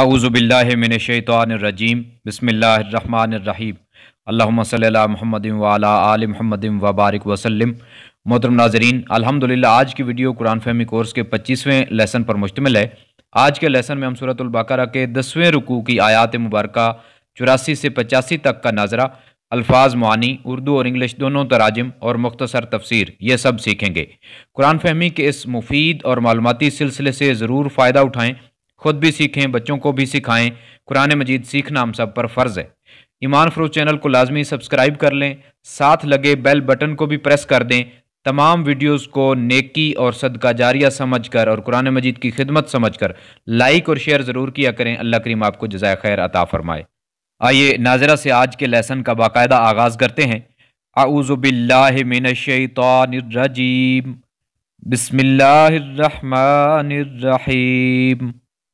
आउज़ुबिल्लिमिनशैतरजीम बसमीम अल्लाम महमद आल महमद वबारक वसलम मोहतरम नाजरीन अलहमदिल्ला आज की वीडियो कुरान फहमी कोर्स के पच्चीसवें लेसन पर मुश्तमिल है आज के लेसन में हम सूरतबकरा के दसवें रुकू की आयात मुबारक चौरासी से पचासी तक का नाजरा अल्फाज मानी उर्दू और इंग्लिश दोनों तराजम और मुख्तसर तफसीर ये सब सीखेंगे कुरान फहमी के इस मुफीद और मालूमती सिलसिले से ज़रूर फ़ायदा उठाएँ खुद भी सीखें बच्चों को भी सिखाएं कुरान मजीद सीखना हम सब पर फ़र्ज़ है ईमान फ्रूज चैनल को लाजमी सब्सक्राइब कर लें साथ लगे बेल बटन को भी प्रेस कर दें तमाम वीडियोस को नेकी और सदका जारिया समझकर और कुरान मजीद की खिदमत समझकर लाइक और शेयर ज़रूर किया करें अल्लाह करीम आपको जजाय खैर अता फ़रमाए आइए नाजरा से आज के लेसन का बाकायदा आगाज़ करते हैं आऊज़बिल्लिनशतरजीम बसमिल्लर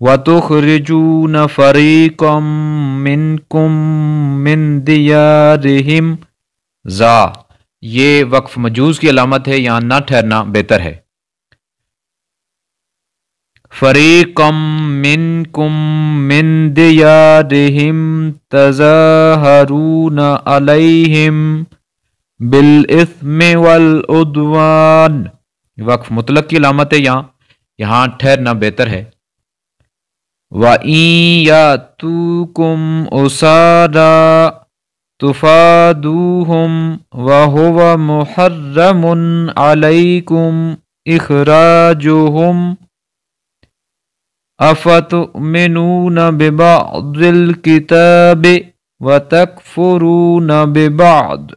وتخرجون فريقا منكم من ديارهم ذا ये वक्फ मजूज की अलामत है यहाँ ना ठहरना बेहतर है फरी कम मिन कुम मिन दियादिहिम तजहरून अलैहिम बिल इसम वल उद्वान वक्फ मुतलक की अलामत है यहां यहाँ ठहरना बेहतर है وَإِيَّاتُكُمْ أُسَارَى تُفَادُوهُمْ وَهُوَ مُحَرَّمٌ عَلَيْكُمْ إِخْرَاجُهُمْ أَفَتُؤْمِنُونَ بِبَعْضِ الْكِتَابِ وَتَكْفُرُونَ بِبَعْضِ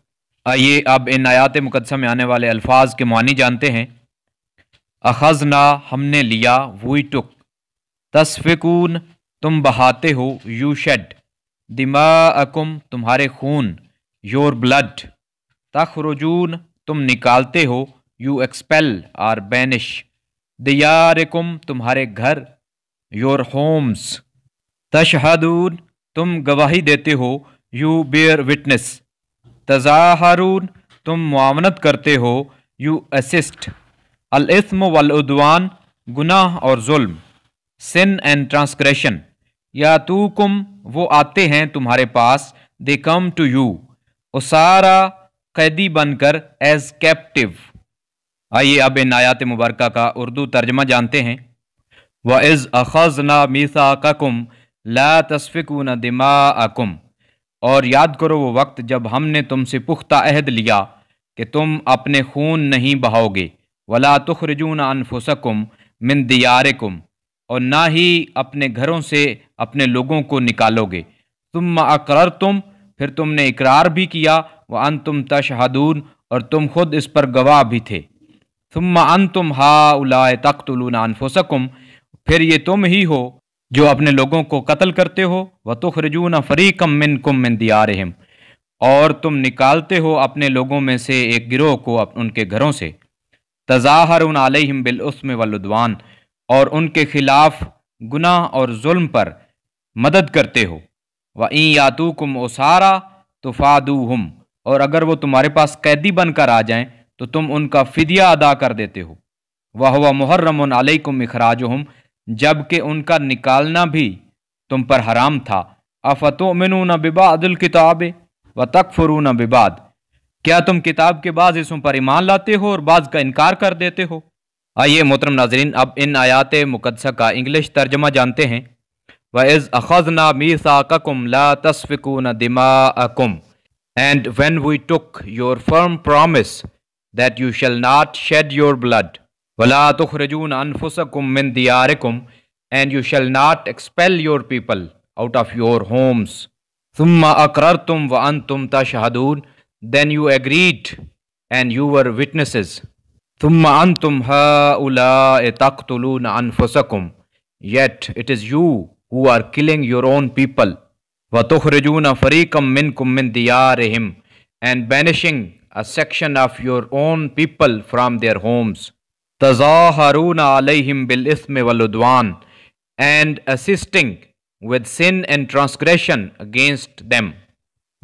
आइए अब इन आयात मुकदसा में आने वाले अल्फाज के मानी जानते हैं अखजना हमने लिया वी टुक तस्फिकून तुम बहाते हो यू शेड दिमा अकुम तुम्हारे खून योर ब्लड तखरजून तुम निकालते हो यू एक्सपेल आर बैनिश दियारकुम तुम्हारे घर योर होम्स तशहदून तुम गवाही देते हो यू बेयर विटनेस तजाहरून तुम मामनत करते हो यू असिस्ट अलस्म वलउदवान गुनाह और जुल्म सिन एंड ट्रांसग्रेशन या तू कुम वो आते हैं तुम्हारे पास दे कम टू यू उसारा कैदी बनकर एज कैप्टिव आइए अब इन आयात मुबारक का उर्दू तर्जमा जानते हैं व इज़ अखज़ ना मीसा ककुम ला न दिमा अकुम और याद करो वो वक्त जब हमने तुमसे पुख्ता अहद लिया कि तुम अपने खून नहीं बहाओगे वला ना अनफुसकुम मिन दियारकुम और ना ही अपने घरों से अपने लोगों को निकालोगे तुम अकरर तुम फिर तुमने इकरार भी किया व अन तुम तशहदून और तुम खुद इस पर गवाह भी थे तुम अन तुम हा उलाय तख्त अनफोसकुम फिर ये तुम ही हो जो अपने लोगों को कत्ल करते हो व तुखरजून फ़रीकम मिन कुम मिन दियारहम और तुम निकालते हो अपने लोगों में से एक गिरोह को उनके घरों से तजाहर उन आलिम बिलस्म वलुद्वान और उनके खिलाफ गुनाह और जुल्म पर मदद करते हो व ई यातू कुम ओसारा तो फादु हम और अगर वो तुम्हारे पास कैदी बनकर आ जाएं तो तुम उनका फिदिया अदा कर देते हो वह हुआ मुहर्रम अलैकुम इखराज हम जबकि उनका निकालना भी तुम पर हराम था अफतो न बिबादल किताब व न बिबाद क्या तुम किताब के बाद इसों पर ईमान लाते हो और बाज़ का इनकार कर देते हो आइए मोहतरम नाजरीन अब इन आयात मुकदसा का इंग्लिश तर्जमा जानते हैं व इज़ अखज ना अखजना मीसाकम ला न दिमा अकुम and when we took your firm promise that you shall not shed your blood वला तुखरजून अनफुसकुम मिन दियारकुम and you shall not expel your people out of your homes तुम अकर तुम व अन तुम ता शहादून then you agreed and you were witnesses Thumma antum ha'ula'i taqtuluna anfusakum. Yet it is you who are killing your own people. وَتُخْرِجُونَ فَرِيقًا مِّنْكُمْ مِّن دِيَارِهِمْ And banishing a section of your own people from their homes. تَظَاهَرُونَ عَلَيْهِمْ بِالْإِثْمِ وَالْعُدْوَانِ And assisting with sin and transgression against them.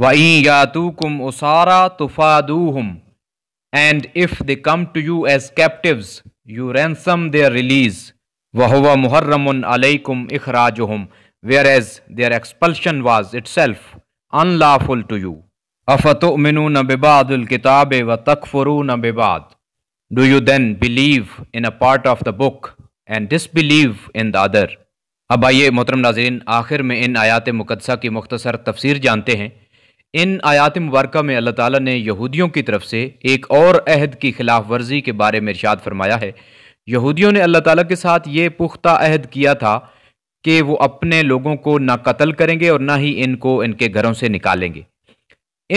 وَإِن يَاتُوكُمْ أُسَارَى تُفَادُوهُمْ and if they come to you as captives, you ransom their release. وَهُوَ مُحَرَّمٌ عَلَيْكُمْ إِخْرَاجُهُمْ Whereas their expulsion was itself unlawful to you. أَفَتُؤْمِنُونَ بِبَعْضِ الْكِتَابِ وَتَكْفُرُونَ بِبَعْضِ Do you then believe in a part of the book and disbelieve in the other? अब आइए मोहतरम नाजरीन आखिर में इन आयात मुकदसा की मुख्तसर तफसीर जानते हैं इन आयात मुबारक में अल्लाह ताला ने यहूदियों की तरफ से एक और अहद की खिलाफ वर्जी के बारे में इर्शाद फरमाया है यहूदियों ने अल्लाह ताला के साथ ये पुख्ता अहद किया था कि वो अपने लोगों को ना कत्ल करेंगे और ना ही इनको इनके घरों से निकालेंगे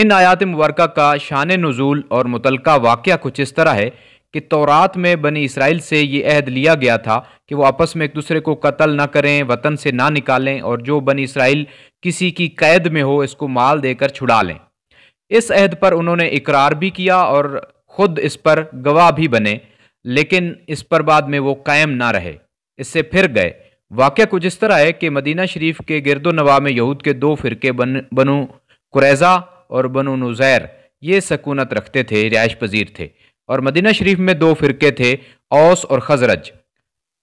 इन आयात मुबारक का शान नज़ूल और मुतलका वाक़ कुछ इस तरह है कि तौरात में बनी इसराइल से ये अहद लिया गया था कि वो आपस में एक दूसरे को कत्ल ना करें वतन से ना निकालें और जो बनी इसराइल किसी की कैद में हो इसको माल देकर छुड़ा लें इस अहद पर उन्होंने इकरार भी किया और खुद इस पर गवाह भी बने लेकिन इस पर बाद में वो कायम ना रहे इससे फिर गए वाक़ कुछ इस तरह है कि मदीना शरीफ के गिरदो नवा में यहूद के दो फ़िरके बन बनु कुरैज़ा और बनु नुज़ैर ये सकूनत रखते थे रिहाइश पजीर थे और मदीना शरीफ में दो फ़िरके थे औस और खजरज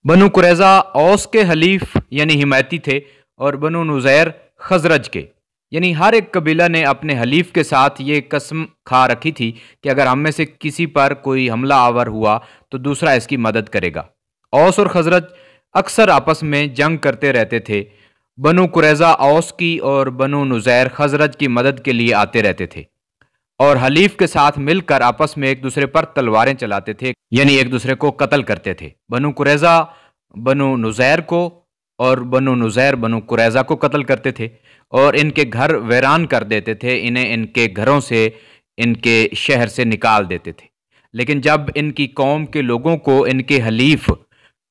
बनु कुरैज़ा औस के हलीफ यानी हिमायती थे और बनु नुज़ैर खजरज के यानी हर एक कबीला ने अपने हलीफ के साथ ये कसम खा रखी थी कि अगर हम में से किसी पर कोई हमला आवर हुआ तो दूसरा इसकी मदद करेगा औस और खजरत अक्सर आपस में जंग करते रहते थे बनु कुरैज़ा औस की और बनु नुज़ैर खजरत की मदद के लिए आते रहते थे और हलीफ के साथ मिलकर आपस में एक दूसरे पर तलवारें चलाते थे यानी एक दूसरे को कत्ल करते थे बनु कुरैजा बनु नुजैर को और बनु नुजैर बनु कुरैजा को कत्ल करते थे और इनके घर वैरान कर देते थे इन्हें इनके घरों से इनके शहर से निकाल देते थे लेकिन जब इनकी कौम के लोगों को इनके हलीफ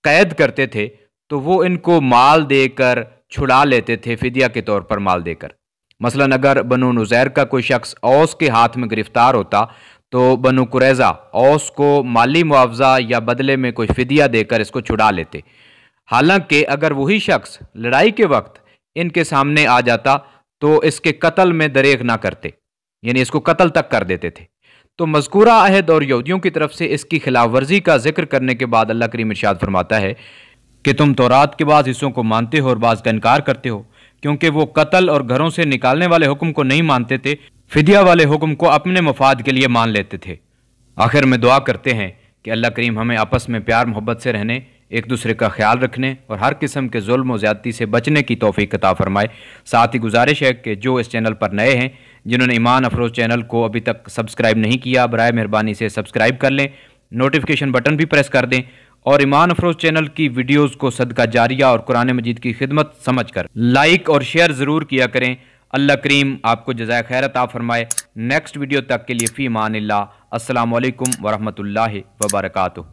कैद करते थे तो वो इनको माल देकर छुड़ा लेते थे फिदिया के तौर पर माल देकर मसलन अगर बनु नुजैर का कोई शख्स औस के हाथ में गिरफ्तार होता तो बनु कुरैज़ा औस को माली मुआवजा या बदले में कोई फिदिया देकर इसको छुड़ा लेते हालांकि अगर वही शख्स लड़ाई के वक्त इनके सामने आ जाता तो इसके कत्ल में दरेग ना करते यानी इसको कत्ल तक कर देते थे तो मजकूरा अहद और यहूदियों की तरफ से इसकी खिलाफ वर्जी का जिक्र करने के बाद अल्लाह करीम इर्शाद फरमाता है कि तुम रात के बाद हिस्सों को मानते हो और बाज़ का इनकार करते हो क्योंकि वो कत्ल और घरों से निकालने वाले हुक्म को नहीं मानते थे फिदिया वाले हुक्म को अपने मफाद के लिए मान लेते थे आखिर में दुआ करते हैं कि अल्लाह करीम हमें आपस में प्यार मोहब्बत से रहने एक दूसरे का ख्याल रखने और हर किस्म के जुल्म और ज़्यादती से बचने की तोफ़ी कता फ़रमाए साथ ही गुजारिश है कि जो इस चैनल पर नए हैं जिन्होंने ईमान अफरोज़ चैनल को अभी तक सब्सक्राइब नहीं किया बर मेहरबानी से सब्सक्राइब कर लें नोटिफिकेशन बटन भी प्रेस कर दें और ईमान अफरोज चैनल की वीडियोस को सदका जारिया और कुरान मजीद की खिदमत समझ कर लाइक और शेयर ज़रूर किया करें अल्लाह करीम आपको जजाय खैरत आ फरमाए नेक्स्ट वीडियो तक के लिए फ़ी मान ला असल वरहमल वबरकू